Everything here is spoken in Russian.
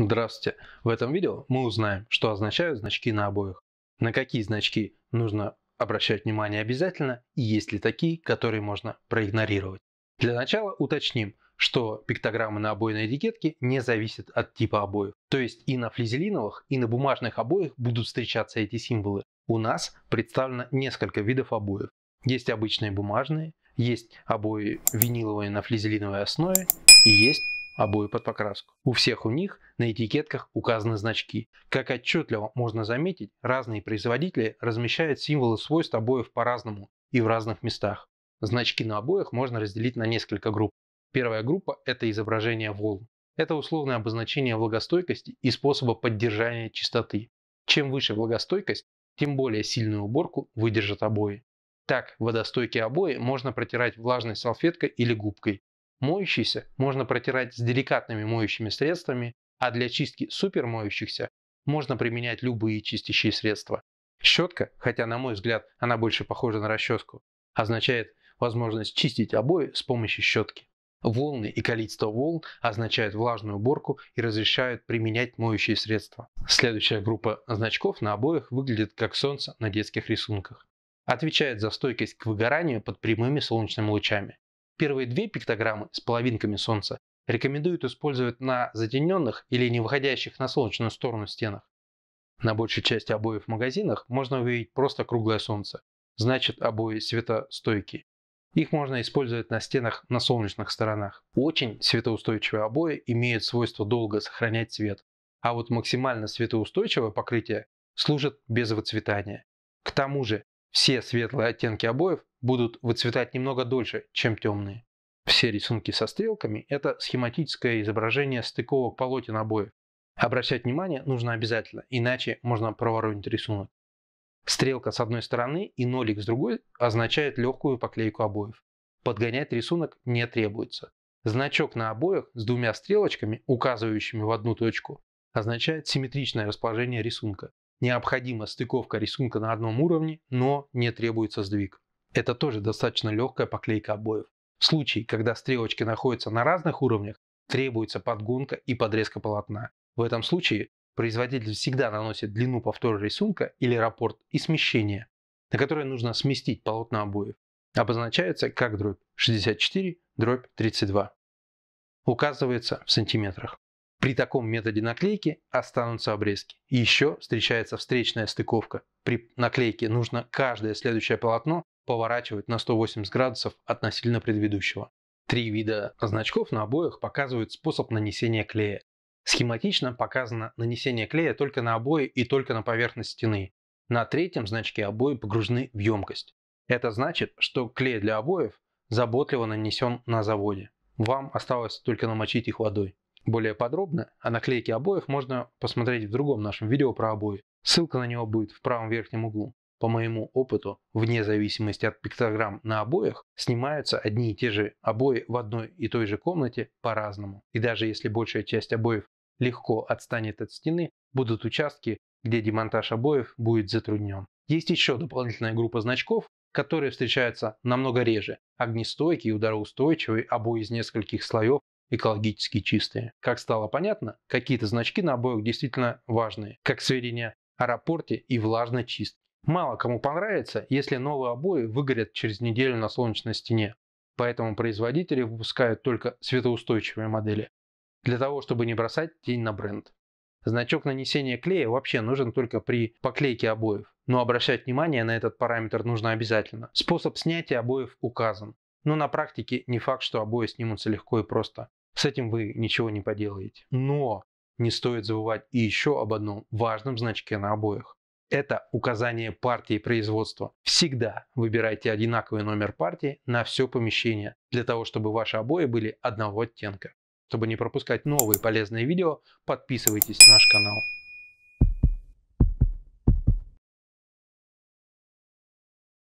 Здравствуйте! В этом видео мы узнаем, что означают значки на обоих. на какие значки нужно обращать внимание обязательно и есть ли такие, которые можно проигнорировать. Для начала уточним, что пиктограммы на обойной этикетке не зависят от типа обоев. То есть и на флизелиновых, и на бумажных обоях будут встречаться эти символы. У нас представлено несколько видов обоев. Есть обычные бумажные, есть обои виниловые на флизелиновой основе и есть обои а под покраску. У всех у них на этикетках указаны значки. Как отчетливо можно заметить, разные производители размещают символы свойств обоев по-разному и в разных местах. Значки на обоях можно разделить на несколько групп. Первая группа – это изображение волн. Это условное обозначение влагостойкости и способа поддержания чистоты. Чем выше влагостойкость, тем более сильную уборку выдержат обои. Так, водостойкие обои можно протирать влажной салфеткой или губкой. Моющиеся можно протирать с деликатными моющими средствами, а для чистки супермоющихся можно применять любые чистящие средства. Щетка, хотя на мой взгляд она больше похожа на расческу, означает возможность чистить обои с помощью щетки. Волны и количество волн означают влажную уборку и разрешают применять моющие средства. Следующая группа значков на обоях выглядит как солнце на детских рисунках. Отвечает за стойкость к выгоранию под прямыми солнечными лучами. Первые две пиктограммы с половинками Солнца рекомендуют использовать на затененных или не выходящих на солнечную сторону стенах. На большей части обоев в магазинах можно увидеть просто круглое солнце, значит обои светостойкие. Их можно использовать на стенах на солнечных сторонах. Очень светоустойчивые обои имеют свойство долго сохранять цвет, а вот максимально светоустойчивое покрытие служит без выцветания. К тому же все светлые оттенки обоев будут выцветать немного дольше, чем темные. Все рисунки со стрелками – это схематическое изображение стыковок полотен обоев. Обращать внимание нужно обязательно, иначе можно проворонить рисунок. Стрелка с одной стороны и нолик с другой означает легкую поклейку обоев. Подгонять рисунок не требуется. Значок на обоях с двумя стрелочками, указывающими в одну точку, означает симметричное расположение рисунка. Необходима стыковка рисунка на одном уровне, но не требуется сдвиг. Это тоже достаточно легкая поклейка обоев. В случае, когда стрелочки находятся на разных уровнях, требуется подгонка и подрезка полотна. В этом случае производитель всегда наносит длину повтора рисунка или раппорт и смещение, на которое нужно сместить полотна обоев. Обозначается как дробь 64, дробь 32. Указывается в сантиметрах. При таком методе наклейки останутся обрезки. Еще встречается встречная стыковка. При наклейке нужно каждое следующее полотно поворачивать на 180 градусов относительно предыдущего. Три вида значков на обоях показывают способ нанесения клея. Схематично показано нанесение клея только на обои и только на поверхность стены. На третьем значке обои погружены в емкость. Это значит, что клей для обоев заботливо нанесен на заводе. Вам осталось только намочить их водой. Более подробно о наклейке обоев можно посмотреть в другом нашем видео про обои. Ссылка на него будет в правом верхнем углу. По моему опыту, вне зависимости от пиктограмм на обоях, снимаются одни и те же обои в одной и той же комнате по-разному. И даже если большая часть обоев легко отстанет от стены, будут участки, где демонтаж обоев будет затруднен. Есть еще дополнительная группа значков, которые встречаются намного реже. Огнестойкие, удароустойчивые, обои из нескольких слоев, экологически чистые. Как стало понятно, какие-то значки на обоях действительно важные, как сведения о рапорте и влажной чистке. Мало кому понравится, если новые обои выгорят через неделю на солнечной стене, поэтому производители выпускают только светоустойчивые модели, для того, чтобы не бросать тень на бренд. Значок нанесения клея вообще нужен только при поклейке обоев, но обращать внимание на этот параметр нужно обязательно. Способ снятия обоев указан, но на практике не факт, что обои снимутся легко и просто. С этим вы ничего не поделаете. Но не стоит забывать и еще об одном важном значке на обоях. Это указание партии производства. Всегда выбирайте одинаковый номер партии на все помещение, для того, чтобы ваши обои были одного оттенка. Чтобы не пропускать новые полезные видео, подписывайтесь на наш канал.